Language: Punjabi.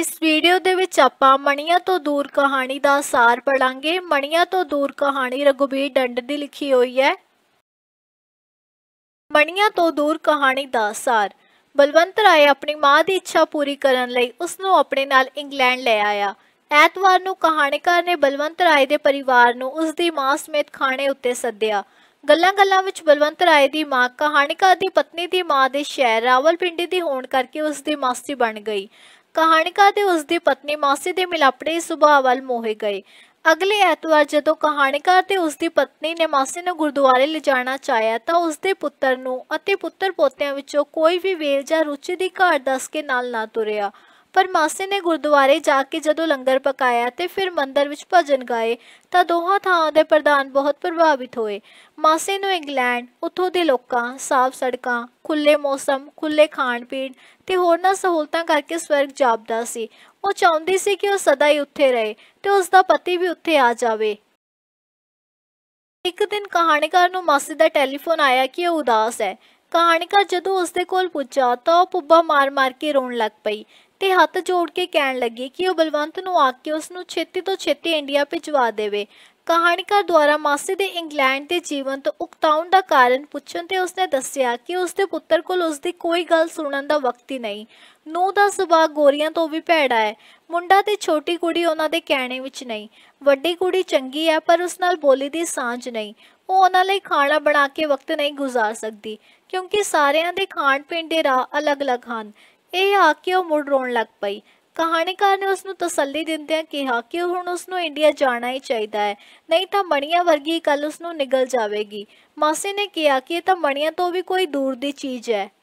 ਇਸ ਵੀਡੀਓ ਦੇ ਵਿੱਚ ਆਪਾਂ ਮਣੀਆਂ ਤੋਂ ਦੂਰ ਕਹਾਣੀ ਦਾ ਸਾਰ ਪੜਾਂਗੇ ਮਣੀਆਂ ਤੋਂ ਦੂਰ ਕਹਾਣੀ ਰਘੁਬੀਰ ਡੰਡ ਦੀ ਲਿਖੀ ਹੋਈ ਹੈ ਮਣੀਆਂ ਤੋਂ ਦੂਰ ਕਹਾਣੀ ਦਾ ਸਾਰ ਬਲਵੰਤ ਰਾਏ ਆਪਣੀ ਮਾਂ ਦੀ ਇੱਛਾ ਪੂਰੀ ਕਰਨ ਲਈ ਉਸ ਨੂੰ ਆਪਣੇ ਨਾਲ ਇੰਗਲੈਂਡ ਲੈ ਆਇਆ ਐਤਵਾਰ ਨੂੰ ਕਹਾਣੀਕਾਰ ਨੇ ਬਲਵੰਤ ਰਾਏ ਦੇ ਪਰਿਵਾਰ ਨੂੰ ਉਸ ਦੀ ਮਾਂ ਸਮੇਤ ਖਾਣੇ ਉੱਤੇ ਸੱਦਿਆ ਗੱਲਾਂ-ਗੱਲਾਂ ਵਿੱਚ ਬਲਵੰਤ ਰਾਏ ਦੀ ਮਾਂ ਕਹਾਣੀਕਾਰ ਦੀ ਪਤਨੀ ਦੀ ਮਾਂ ਦੇ ਸ਼ਹਿਰ ਰਾਵਲਪਿੰਡੀ ਦੀ ਹੋਣ ਕਰਕੇ ਉਸ ਦੀ ਮਾਸੀ ਬਣ ਗਈ ਕਹਾਣੀਕਾਰ ਤੇ ਉਸ ਦੀ ਪਤਨੀ ਮਾਸੀ ਦੇ ਮਿਲਾਪੜੇ ਸੁਭਾਅ ਵੱਲ ਮੋਹੇ ਗਏ ਅਗਲੇ ਐਤਵਾਰ ਜਦੋਂ ਕਹਾਣੀਕਾਰ ਤੇ ਉਸ ਦੀ ਪਤਨੀ ਨੇ ਮਾਸੀ ਨੂੰ ਗੁਰਦੁਆਰੇ ਲਿਜਾਣਾ ਚਾਹਿਆ ਤਾਂ ਉਸ ਦੇ ਪੁੱਤਰ ਨੂੰ ਅਤੇ ਪੁੱਤਰ ਪੋਤਿਆਂ ਵਿੱਚੋਂ ਕੋਈ ਵੀ ਵੇਲ ਜਾਂ ਰੁਚੀ ਦੀ ਘਾਟ ਦੱਸ ਕੇ ਨਾਲ ਨਾ ਤੁਰਿਆ ਪਰ ਮਾਸੇ ਨੇ ਗੁਰਦੁਆਰੇ ਜਾ ਕੇ ਜਦੋਂ ਲੰਗਰ ਪਕਾਇਆ ਤੇ ਫਿਰ ਮੰਦਰ ਵਿੱਚ ਭਜਨ ਗਾਏ ਤਾਂ ਦੋਹਾਂ ਥਾਵਾਂ ਦੇ ਪ੍ਰਧਾਨ ਬਹੁਤ ਪ੍ਰਭਾਵਿਤ ਹੋਏ ਮਾਸੇ ਨੂੰ ਇੰਗਲੈਂਡ ਉੱਥੋਂ ਦੇ ਲੋਕਾਂ ਸਾਫ਼ ਸੜਕਾਂ ਖੁੱਲੇ ਮੌਸਮ ਖੁੱਲੇ ਖਾਣ ਪੀਣ ਤੇ ਹੋਰਨਾਂ ਸਹੂਲਤਾਂ ਕਰਕੇ ਸਵਰਗ ਜਾਪਦਾ ਸੀ ਉਹ ਚਾਹੁੰਦੀ ਸੀ ਕਿ ਉਹ ਸਦਾ ਹੀ ਉੱਥੇ ਰਹੇ ਤੇ ਉਸ ਦਾ ਪਤੀ ਵੀ ਉੱਥੇ ਆ ਜਾਵੇ ਇੱਕ ਦਿਨ ਕਹਾਣੀਕਾਰ ਨੂੰ ਮਾਸੇ ਦਾ ਟੈਲੀਫੋਨ ਆਇਆ ਕਿ ਉਹ ਉਦਾਸ ਹੈ ਕਹਾਣੀਕਾਰ ਜਦੋਂ ਉਸ ਦੇ ਕੋਲ ਪੁੱਜਾ ਤਾਂ ਉਹ ਪੁੱਬਾ ਮਾਰ-ਮਾਰ ਕੇ ਰੋਣ ਲੱਗ ਪਈ ਤੇ ਹੱਥ ਜੋੜ ਕੇ ਕਹਿਣ ਲੱਗੀ ਕਿ ਉਹ ਬਲਵੰਤ ਨੂੰ ਆ ਕੇ ਉਸ ਨੂੰ ਛੇਤੀ ਤੋਂ ਛੇਤੀ ਇੰਡੀਆ ਭਿਜਵਾ ਦੇਵੇ ਕਹਾਣੀਕਾਰ ਦੁਆਰਾ ਮਾਸੀ ਦੇ ਇੰਗਲੈਂਡ ਦੇ ਜੀਵਨ ਤੋਂ ਉਕਤਾਉਣ ਦਾ ਕਾਰਨ ਪੁੱਛਣ ਤੇ ਉਸਨੇ ਦੱਸਿਆ ਕਿ ਉਸਦੇ ਪੁੱਤਰ ਕੋਲ ਉਸਦੀ ਕੋਈ ਗੱਲ ਸੁਣਨ ਦਾ ਵਕਤ ਹੀ ਨਹੀਂ ਨੂੰ ਦਾ ਸੁਭਾਅ ਗੋਰੀਆਂ ਤੋਂ ਵੀ ਭੈੜਾ ਹੈ ਮੁੰਡਾ ਤੇ ਛੋਟੀ ਕੁੜੀ ਉਹਨਾਂ ਦੇ ਕਹਿਣੇ ਵਿੱਚ ਨਹੀਂ ਵੱਡੀ ਕੁੜੀ ਚੰਗੀ ਹੈ ਪਰ ਉਸ ਨਾਲ ਬੋਲੀ ਦੀ ਸਾਂਝ ਨਹੀਂ ਉਹ ਉਹਨਾਂ ਲਈ ਖਾਣਾ ਬਣਾ ਕੇ ਵਕਤ ਨਹੀਂ گزار ਸਕਦੀ ਕਿਉਂਕਿ ਸਾਰਿਆਂ ਦੇ ਖਾਣ ਪੀਣ ਦੇ ਰਾਹ ਅਲੱਗ-ਅਲੱਗ ਹਨ ਇਹ ਆ ਕੇ ਉਹ ਮੁੜ ਰੋਣ ਲੱਗ ਪਈ ਕਹਾਣੀਕਾਰ ਨੇ ਉਸ ਨੂੰ ਤਸੱਲੀ ਦਿੰਦੇ ਦਿੰਦਿਆਂ ਕਿਹਾ ਕਿ ਹੁਣ ਉਸ ਨੂੰ ਇੰਡੀਆ ਜਾਣਾ ਹੀ ਚਾਹੀਦਾ ਹੈ ਨਹੀਂ ਤਾਂ ਮਣੀਆਂ ਵਰਗੀ ਕੱਲ ਉਸ ਨੂੰ ਨਿਗਲ ਜਾਵੇਗੀ ਮਾਸੀ ਨੇ ਕਿਹਾ ਕਿ ਇਹ ਤਾਂ ਮਣੀਆਂ ਤੋਂ ਵੀ ਕੋਈ ਦੂਰ ਦੀ ਚੀਜ਼ ਹੈ